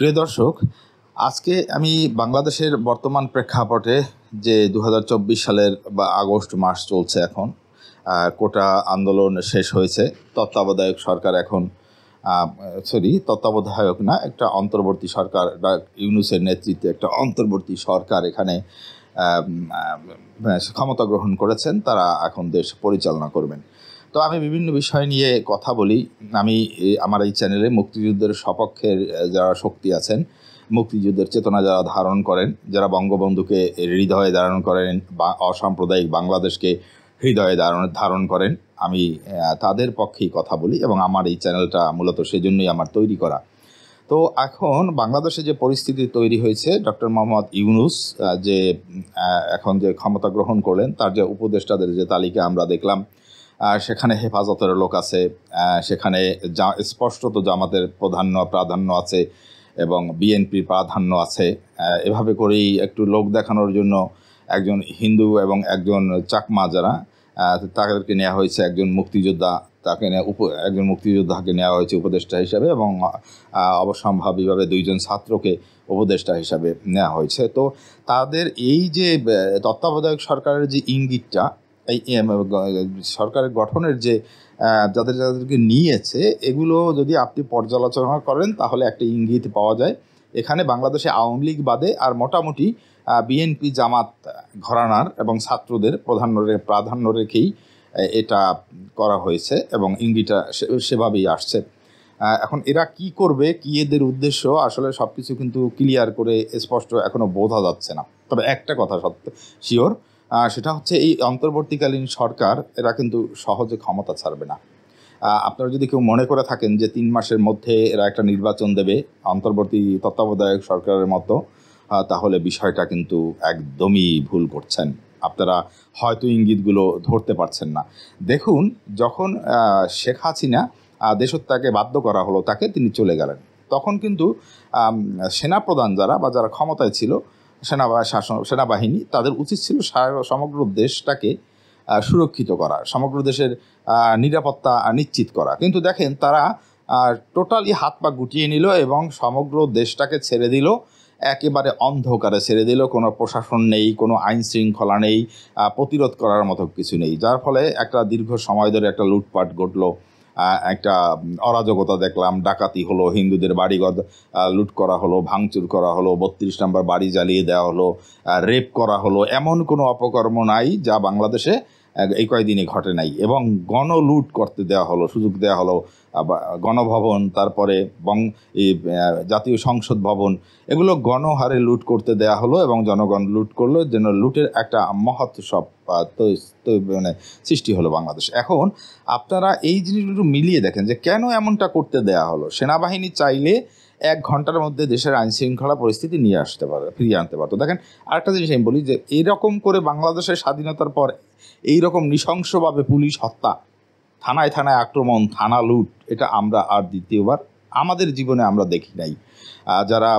প্রিয় দর্শক আজকে আমি বাংলাদেশের বর্তমান প্রেক্ষাপটে যে দু সালের বা আগস্ট মাস চলছে এখন কোটা আন্দোলন শেষ হয়েছে তত্ত্বাবধায়ক সরকার এখন সরি তত্ত্বাবধায়ক না একটা অন্তর্বর্তী সরকার ইউনুসের নেতৃত্বে একটা অন্তর্বর্তী সরকার এখানে ক্ষমতা গ্রহণ করেছেন তারা এখন দেশ পরিচালনা করবেন তো আমি বিভিন্ন বিষয় নিয়ে কথা বলি আমি আমার এই চ্যানেলে মুক্তিযুদ্ধের সপক্ষের যারা শক্তি আছেন মুক্তিযুদ্ধের চেতনা যারা ধারণ করেন যারা বঙ্গবন্ধুকে হৃদয়ে ধারণ করেন বা অসাম্প্রদায়িক বাংলাদেশকে হৃদয়ে ধারণ ধারণ করেন আমি তাদের পক্ষেই কথা বলি এবং আমার এই চ্যানেলটা মূলত সেজন্যই আমার তৈরি করা তো এখন বাংলাদেশে যে পরিস্থিতি তৈরি হয়েছে ডক্টর মোহাম্মদ ইউনুস যে এখন যে ক্ষমতা গ্রহণ করলেন তার যে উপদেষ্টাদের যে তালিকা আমরা দেখলাম সেখানে হেফাজতের লোক আছে সেখানে যা স্পষ্টত জামাতের প্রাধান্য প্রাধান্য আছে এবং বিএনপির প্রাধান্য আছে এভাবে করেই একটু লোক দেখানোর জন্য একজন হিন্দু এবং একজন চাকমা যারা তাদেরকে নেওয়া হয়েছে একজন মুক্তিযোদ্ধা তাকে উপ একজন মুক্তিযোদ্ধাকে নেওয়া হয়েছে উপদেষ্টা হিসাবে এবং অবসম্ভাবীভাবে দুইজন ছাত্রকে উপদেষ্টা হিসাবে নেওয়া হয়েছে তো তাদের এই যে তত্ত্বাবধায়ক সরকারের যে ইঙ্গিতটা এই সরকারের গঠনের যে যাদের যাদেরকে নিয়েছে এগুলো যদি আপনি পর্যালোচনা করেন তাহলে একটা ইঙ্গিত পাওয়া যায় এখানে বাংলাদেশে আওয়ামী লীগ বাদে আর মোটামুটি বিএনপি জামাত ঘরানার এবং ছাত্রদের প্রধান্য প্রাধান্য রেখেই এটা করা হয়েছে এবং ইঙ্গিটা সেভাবেই আসছে এখন এরা কি করবে কি এদের উদ্দেশ্য আসলে সব কিছু কিন্তু ক্লিয়ার করে স্পষ্ট এখনও বোঝা যাচ্ছে না তবে একটা কথা সত্য শিওর সেটা হচ্ছে এই অন্তর্বর্তীকালীন সরকার এরা কিন্তু সহজে ক্ষমতা ছাড়বে না আপনারা যদি কেউ মনে করে থাকেন যে তিন মাসের মধ্যে এরা একটা নির্বাচন দেবে অন্তর্বর্তী তত্ত্বাবধায়ক সরকারের মতো তাহলে বিষয়টা কিন্তু একদমই ভুল করছেন আপনারা হয়তো ইঙ্গিতগুলো ধরতে পারছেন না দেখুন যখন শেখ হাসিনা দেশত্যাগে বাধ্য করা হলো তাকে তিনি চলে গেলেন তখন কিন্তু সেনাপ্রধান যারা বা যারা ক্ষমতায় ছিল সেনাবা শাসন সেনাবাহিনী তাদের উচিত ছিল সমগ্র দেশটাকে সুরক্ষিত করা সমগ্র দেশের নিরাপত্তা নিশ্চিত করা কিন্তু দেখেন তারা টোটালি হাত পা গুটিয়ে নিল এবং সমগ্র দেশটাকে ছেড়ে দিল একেবারে অন্ধকারে ছেড়ে দিল কোনো প্রশাসন নেই কোনো আইন শৃঙ্খলা নেই প্রতিরোধ করার মতো কিছু নেই যার ফলে একটা দীর্ঘ সময় ধরে একটা লুটপাট ঘটলো একটা অরাজকতা দেখলাম ডাকাতি হলো হিন্দুদের বাড়িঘর লুট করা হলো ভাঙচুর করা হলো বত্রিশ নম্বর বাড়ি জ্বালিয়ে দেওয়া হলো রেপ করা হলো এমন কোনো অপকর্ম নাই যা বাংলাদেশে এই কয়েকদিনে ঘটে নাই এবং গণলুট করতে দেওয়া হলো সুযোগ দেওয়া হলো গণভবন তারপরে বং জাতীয় সংসদ ভবন এগুলো গণহারে লুট করতে দেয়া হলো এবং জনগণ লুট করলো যেন লুটের একটা মহৎ সব মানে সৃষ্টি হলো বাংলাদেশ এখন আপনারা এই জিনিসগুলো মিলিয়ে দেখেন যে কেন এমনটা করতে দেয়া হলো সেনাবাহিনী চাইলে এক ঘন্টার মধ্যে দেশের আইন শৃঙ্খলা পরিস্থিতি নিয়ে আসতে পারে ফিরিয়ে আনতে পারতো দেখেন আরেকটা জিনিস আমি বলি যে এরকম করে বাংলাদেশের স্বাধীনতার পর এই রকম নৃশংসভাবে পুলিশ হত্যা থানায় থানায় আক্রমণ থানা লুট এটা আমরা আর দ্বিতীয়বার আমাদের জীবনে আমরা দেখি নাই যারা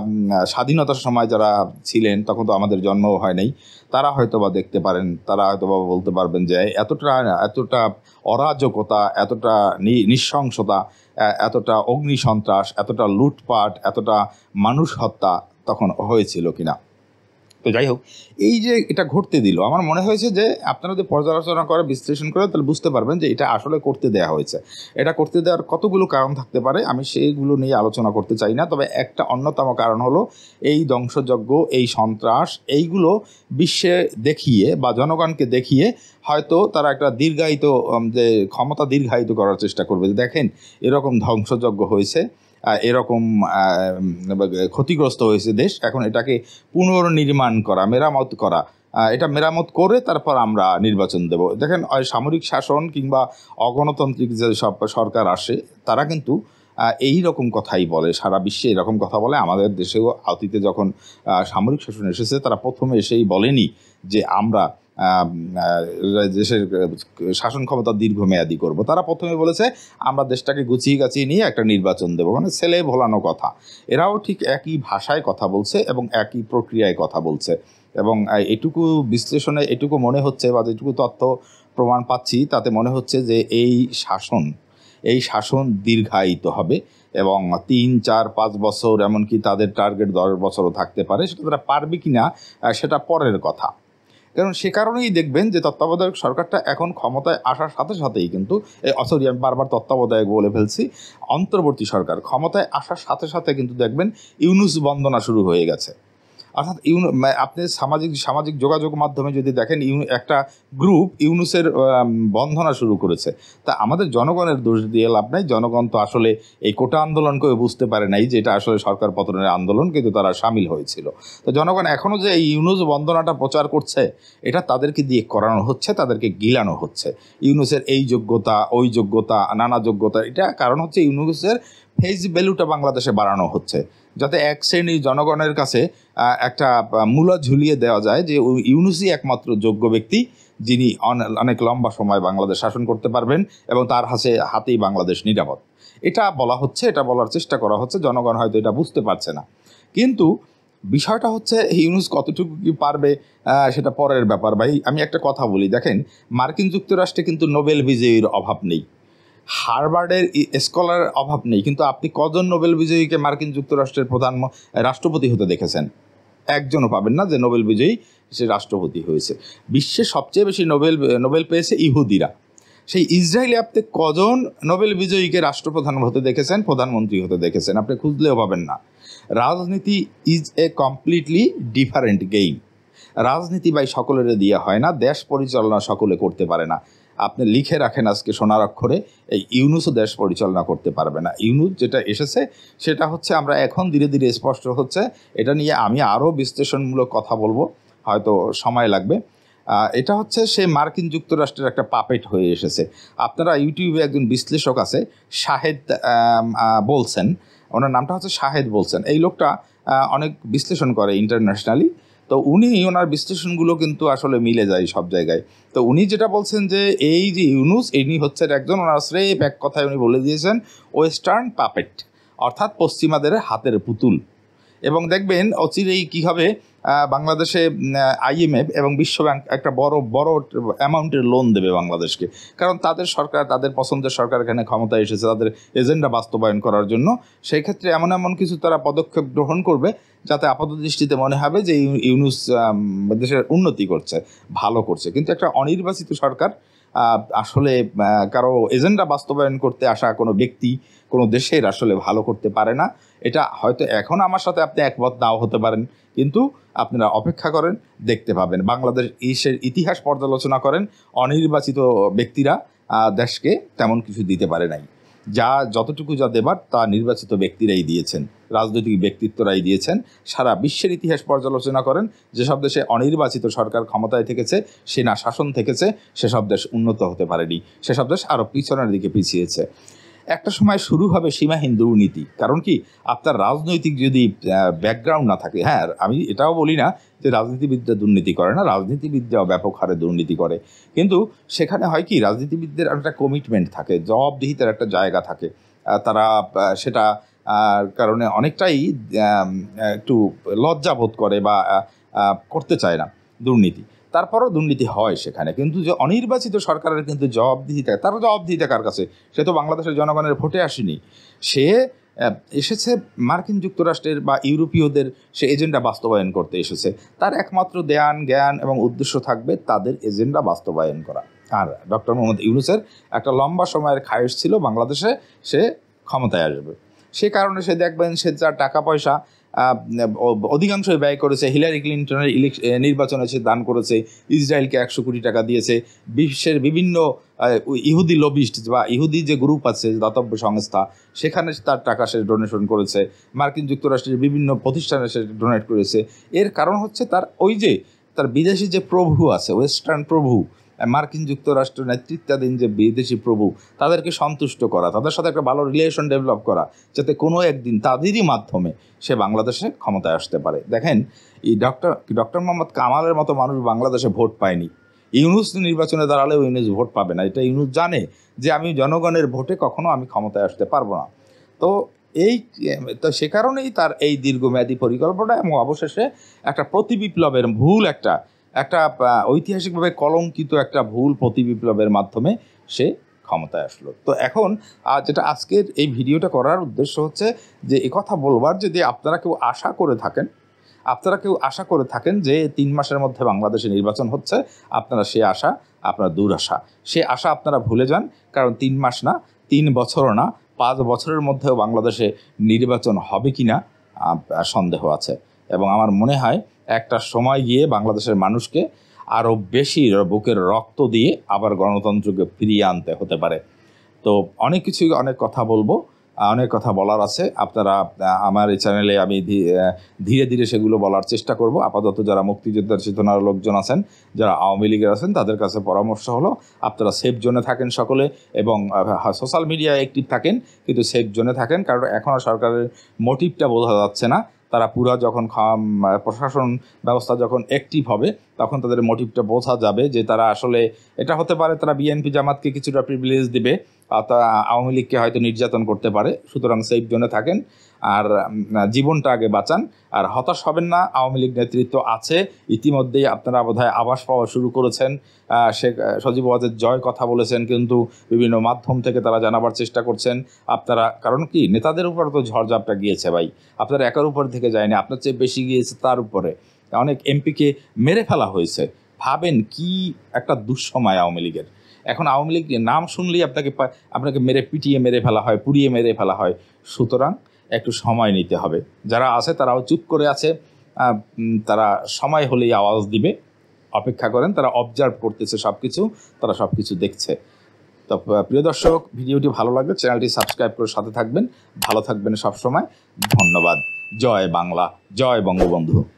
স্বাধীনতার সময় যারা ছিলেন তখন তো আমাদের জন্মও হয় নাই তারা হয়তো বা দেখতে পারেন তারা হয়তো বা বলতে পারবেন যে এতটা এতটা অরাজকতা এতটা নিঃশংসতা এতটা অগ্নিসন্ত্রাস এতটা লুটপাট এতটা মানুষ হত্যা তখন হয়েছিল কিনা তো যাই হোক এই যে এটা ঘটতে দিল আমার মনে হয়েছে যে আপনারা যদি পর্যালোচনা করে বিশ্লেষণ করে তাহলে বুঝতে পারবেন যে এটা আসলে করতে দেওয়া হয়েছে এটা করতে দেওয়ার কতগুলো কারণ থাকতে পারে আমি সেইগুলো নিয়ে আলোচনা করতে চাই না তবে একটা অন্যতম কারণ হলো এই ধ্বংসযজ্ঞ এই সন্ত্রাস এইগুলো বিশ্বে দেখিয়ে বা জনগণকে দেখিয়ে হয়তো তারা একটা দীর্ঘায়িত যে ক্ষমতা দীর্ঘায়িত করার চেষ্টা করবে দেখেন এরকম ধ্বংসযজ্ঞ হয়েছে এরকম ক্ষতিগ্রস্ত হয়েছে দেশ এখন এটাকে পুনর্নির্মাণ করা মেরামত করা এটা মেরামত করে তারপর আমরা নির্বাচন দেব দেখেন সামরিক শাসন কিংবা অগণতান্ত্রিক যে সব সরকার আসে তারা কিন্তু এই রকম কথাই বলে সারা বিশ্বে এরকম কথা বলে আমাদের দেশেও অতীতে যখন সামরিক শাসন এসেছে তারা প্রথমে এসেই বলেনি যে আমরা দেশের শাসন ক্ষমতা দীর্ঘমেয়াদী করব তারা প্রথমে বলেছে আমরা দেশটাকে গুছিয়ে গাছিয়ে নিয়ে একটা নির্বাচন দেবো মানে ছেলে ভোলানো কথা এরাও ঠিক একই ভাষায় কথা বলছে এবং একই প্রক্রিয়ায় কথা বলছে এবং এটুকু বিশ্লেষণে এটুকু মনে হচ্ছে বা যেটুকু তথ্য প্রমাণ পাচ্ছি তাতে মনে হচ্ছে যে এই শাসন এই শাসন দীর্ঘায়িত হবে এবং তিন চার পাঁচ বছর এমনকি তাদের টার্গেট দশ বছরও থাকতে পারে সেটা তারা পারবে কি না সেটা পরের কথা কারণ সে কারণেই দেখবেন যে তত্ত্বাবধায়ক সরকারটা এখন ক্ষমতায় আসার সাথে সাথেই কিন্তু এই সরি আমি বারবার তত্ত্বাবধায়ক বলে ফেলছি অন্তর্বর্তী সরকার ক্ষমতায় আসার সাথে সাথে কিন্তু দেখবেন ইউনুস বন্দনা শুরু হয়ে গেছে অর্থাৎ ইউন আপনি সামাজিক সামাজিক যোগাযোগ মাধ্যমে যদি দেখেন ইউ একটা গ্রুপ ইউনুসের বন্ধনা শুরু করেছে তা আমাদের জনগণের দোষ দিয়ে লাভ নাই জনগণ তো আসলে এই কোটা আন্দোলনকেও বুঝতে পারে নাই যে এটা আসলে সরকার পতনের আন্দোলন কিন্তু তারা সামিল হয়েছিল তো জনগণ এখনও যে এই ইউনুস বন্দনাটা প্রচার করছে এটা তাদেরকে দিয়ে করানো হচ্ছে তাদেরকে গিলানো হচ্ছে ইউনুসের এই যোগ্যতা ওই যোগ্যতা নানা যোগ্যতা এটা কারণ হচ্ছে ইউনুসের ফেস ভ্যালুটা বাংলাদেশে বাড়ানো হচ্ছে যাতে এক শ্রেণী জনগণের কাছে একটা মূলা ঝুলিয়ে দেওয়া যায় যে ইউনুসি একমাত্র যোগ্য ব্যক্তি যিনি অনেক লম্বা সময় বাংলাদেশ শাসন করতে পারবেন এবং তার হাতে হাতেই বাংলাদেশ নিরাপদ এটা বলা হচ্ছে এটা বলার চেষ্টা করা হচ্ছে জনগণ হয়তো এটা বুঝতে পারছে না কিন্তু বিষয়টা হচ্ছে ইউনুস কতটুকু কি পারবে সেটা পরের ব্যাপার ভাই আমি একটা কথা বলি দেখেন মার্কিন যুক্তরাষ্ট্রে কিন্তু নোবেল বিজয়ীর অভাব নেই হার্বার্ডের স্কলার অভাব নেই কিন্তু আপনি কজন নোবেল বিজয়ীকে মার্কিন যুক্তরাষ্ট্রের প্রধান রাষ্ট্রপতি হতে দেখেছেন একজনও পাবেন না যে নোবেল বিজয়ী সে রাষ্ট্রপতি হয়েছে বিশ্বে সবচেয়ে বেশি নোবেল নোবেল পেয়েছে ইহুদিরা সেই ইসরায়েলে আপনি কজন নোবেল বিজয়ীকে রাষ্ট্রপ্রধান হতে দেখেছেন প্রধানমন্ত্রী হতে দেখেছেন আপনি খুঁজলেও পাবেন না রাজনীতি is a completely different game রাজনীতি বাই সকলের দেওয়া হয় না দেশ পরিচালনা সকলে করতে পারে না আপনি লিখে রাখেন আজকে সোনার অক্ষরে এই ইউনুসও দেশ পরিচালনা করতে পারবে না ইউনুস যেটা এসেছে সেটা হচ্ছে আমরা এখন ধীরে ধীরে স্পষ্ট হচ্ছে এটা নিয়ে আমি আরও বিশ্লেষণমূলক কথা বলবো হয়তো সময় লাগবে এটা হচ্ছে সে মার্কিন যুক্তরাষ্ট্রের একটা পাপেট হয়ে এসেছে আপনারা ইউটিউবে একজন বিশ্লেষক আছে শাহেদ বলছেন ওনার নামটা হচ্ছে শাহেদ বলছেন এই লোকটা অনেক বিশ্লেষণ করে ইন্টারন্যাশনালি তো উনি ওনার বিশ্লেষণগুলো কিন্তু আসলে মিলে যায় সব জায়গায় তো উনি যেটা বলছেন যে এই যে ইউনুস ইনি হচ্ছেন একজন ওনার স্রেফ এক কথায় উনি বলে দিয়েছেন ওয়েস্টার্ন পাপেট অর্থাৎ পশ্চিমাদের হাতের পুতুল এবং দেখবেন অচিরেই কী হবে বাংলাদেশে আইএমএফ এবং বিশ্বব্যাংক একটা বড় বড় অ্যামাউন্টের লোন দেবে বাংলাদেশকে কারণ তাদের সরকার তাদের পছন্দের সরকার এখানে ক্ষমতায় এসেছে তাদের এজেন্ডা বাস্তবায়ন করার জন্য সেই ক্ষেত্রে এমন এমন কিছু তারা পদক্ষেপ গ্রহণ করবে যাতে আপাত দৃষ্টিতে মনে হবে যে ইউনুস দেশের উন্নতি করছে ভালো করছে কিন্তু একটা অনির্বাচিত সরকার আসলে কারো এজেন্ডা বাস্তবায়ন করতে আসা কোনো ব্যক্তি কোনো দেশের আসলে ভালো করতে পারে না এটা হয়তো এখন আমার সাথে আপনি একমত নাও হতে পারেন কিন্তু আপনারা অপেক্ষা করেন দেখতে পাবেন বাংলাদেশ ইসের ইতিহাস পর্যালোচনা করেন অনির্বাচিত ব্যক্তিরা দেশকে তেমন কিছু দিতে পারে নাই যা যতটুকু যা দেবার তা নির্বাচিত ব্যক্তিরাই দিয়েছেন রাজনৈতিক ব্যক্তিত্বরাই দিয়েছেন সারা বিশ্বের ইতিহাস পর্যালোচনা করেন যেসব দেশে অনির্বাচিত সরকার ক্ষমতায় থেকেছে সেনা শাসন থেকেছে সেসব দেশ উন্নত হতে পারেনি সেসব দেশ আরও পিছনের দিকে পিছিয়েছে একটা সময় শুরু হবে সীমাহীন দুর্নীতি কারণ কি আপনার রাজনৈতিক যদি ব্যাকগ্রাউন্ড না থাকে হ্যাঁ আমি এটাও বলি না যে রাজনীতিবিদরা দুর্নীতি করে না রাজনীতিবিদরাও ব্যাপক হারে দুর্নীতি করে কিন্তু সেখানে হয় কি রাজনীতিবিদদের একটা কমিটমেন্ট থাকে জবাবদিহিতার একটা জায়গা থাকে তারা সেটা কারণে অনেকটাই একটু লজ্জাবোধ করে বা করতে চায় না দুর্নীতি তারপরও দুর্নীতি হয় সেখানে কিন্তু যে অনির্বাচিত সরকারের কিন্তু জবাবদিহিতা তারও জবাবদিহিতা কার কাছে সে তো বাংলাদেশের জনগণের ভোটে আসেনি সে এসেছে মার্কিন যুক্তরাষ্ট্রের বা ইউরোপীয়দের সে এজেন্ডা বাস্তবায়ন করতে এসেছে তার একমাত্র দেয়ান জ্ঞান এবং উদ্দেশ্য থাকবে তাদের এজেন্ডা বাস্তবায়ন করা আর ডক্টর মোহাম্মদ ইউনুসের একটা লম্বা সময়ের খায়স ছিল বাংলাদেশে সে ক্ষমতায় আসবে সে কারণে সে দেখবেন সে যার টাকা পয়সা অধিকাংশই ব্যয় করেছে হিলারি ক্লিন্টনের নির্বাচনে সে দান করেছে ইসরায়েলকে একশো কোটি টাকা দিয়েছে বিশ্বের বিভিন্ন ইহুদি লবিস্ট বা ইহুদি যে গ্রুপ আছে দাতব্য সংস্থা সেখানে তার টাকা সে ডোনেশন করেছে মার্কিন যুক্তরাষ্ট্রের বিভিন্ন প্রতিষ্ঠানে সে ডোনেট করেছে এর কারণ হচ্ছে তার ওই যে তার বিদেশি যে প্রভু আছে ওয়েস্টার্ন প্রভু মার্কিন যুক্তরাষ্ট্র নেতৃত্বাধীন যে বিদেশি প্রভু তাদেরকে সন্তুষ্ট করা তাদের সাথে একটা ভালো রিলেশন ডেভেলপ করা যাতে কোনো একদিন তাদেরই মাধ্যমে সে বাংলাদেশে ক্ষমতায় আসতে পারে দেখেন এই ডক্টর ডক্টর মোহাম্মদ কামালের মতো মানুষ বাংলাদেশে ভোট পায়নি ইউনুস নির্বাচনে দাঁড়ালেও ইউনুস ভোট পাবে না এটা ইউনুস জানে যে আমি জনগণের ভোটে কখনো আমি ক্ষমতায় আসতে পারবো না তো এই তো সে কারণেই তার এই দীর্ঘমেয়াদী পরিকল্পনা এবং অবশেষে একটা প্রতিবিপ্লবের ভুল একটা একটা ঐতিহাসিকভাবে কলঙ্কিত একটা ভুল প্রতিবিপ্লবের মাধ্যমে সে ক্ষমতায় আসলো তো এখন যেটা আজকের এই ভিডিওটা করার উদ্দেশ্য হচ্ছে যে কথা বলবার যদি আপনারা কেউ আশা করে থাকেন আপনারা কেউ আশা করে থাকেন যে তিন মাসের মধ্যে বাংলাদেশে নির্বাচন হচ্ছে আপনারা সে আশা আপনার দূর আশা সে আশা আপনারা ভুলে যান কারণ তিন মাস না তিন বছর না পাঁচ বছরের মধ্যেও বাংলাদেশে নির্বাচন হবে কি না সন্দেহ আছে এবং আমার মনে হয় একটা সময় গিয়ে বাংলাদেশের মানুষকে আরও বেশি বুকের রক্ত দিয়ে আবার গণতন্ত্রকে ফিরিয়ে আনতে হতে পারে তো অনেক কিছুই অনেক কথা বলবো অনেক কথা বলার আছে আপনারা আমার এই চ্যানেলে আমি ধীরে ধীরে সেগুলো বলার চেষ্টা করব আপাতত যারা মুক্তিযোদ্ধার চেতনার লোকজন আছেন যারা আওয়ামী লীগের আছেন তাদের কাছে পরামর্শ হলো আপনারা সেফ জোনে থাকেন সকলে এবং সোশ্যাল মিডিয়ায় অ্যাক্টিভ থাকেন কিন্তু সেফ জোনে থাকেন কারণ এখনও সরকারের মোটিভটা বোঝা যাচ্ছে না তারা পুরা যখন প্রশাসন ব্যবস্থা যখন অ্যাক্টিভ হবে তখন তাদের মোটিভটা বোঝা যাবে যে তারা আসলে এটা হতে পারে তারা বিএনপি জামাতকে কিছুটা প্রিভিলেজ দিবে আওয়ামী লীগকে হয়তো নির্যাতন করতে পারে সুতরাং সেফ জোনে থাকেন আর জীবনটা আগে বাঁচান আর হতাশ হবেন না আওয়ামী লীগ নেতৃত্ব আছে ইতিমধ্যেই আপনারা বোধহয় আবাস পাওয়া শুরু করেছেন শেখ সজীব ওয়াজের জয় কথা বলেছেন কিন্তু বিভিন্ন মাধ্যম থেকে তারা জানাবার চেষ্টা করছেন আপনারা কারণ কি নেতাদের উপর তো ঝড়ঝাপটা গিয়েছে ভাই আপনারা একার উপর থেকে যায়নি আপনার চেয়ে বেশি গিয়েছে তার উপরে অনেক এমপিকে মেরে ফেলা হয়েছে ভাবেন কি একটা দুঃসময় আওয়ামী লীগের এখন আওয়ামী লীগ নাম শুনলেই আপনাকে আপনাকে মেরে পিটিয়ে মেরে ফেলা হয় পুড়িয়ে মেরে ফেলা হয় সুতরাং একটু সময় নিতে হবে যারা আছে তারাও চুপ করে আছে তারা সময় হলেই আওয়াজ দিবে অপেক্ষা করেন তারা অবজার্ভ করতেছে সব কিছু তারা সব কিছু দেখছে তো প্রিয় দর্শক ভিডিওটি ভালো লাগলে চ্যানেলটি সাবস্ক্রাইব করে সাথে থাকবেন ভালো থাকবেন সবসময় ধন্যবাদ জয় বাংলা জয় বঙ্গবন্ধু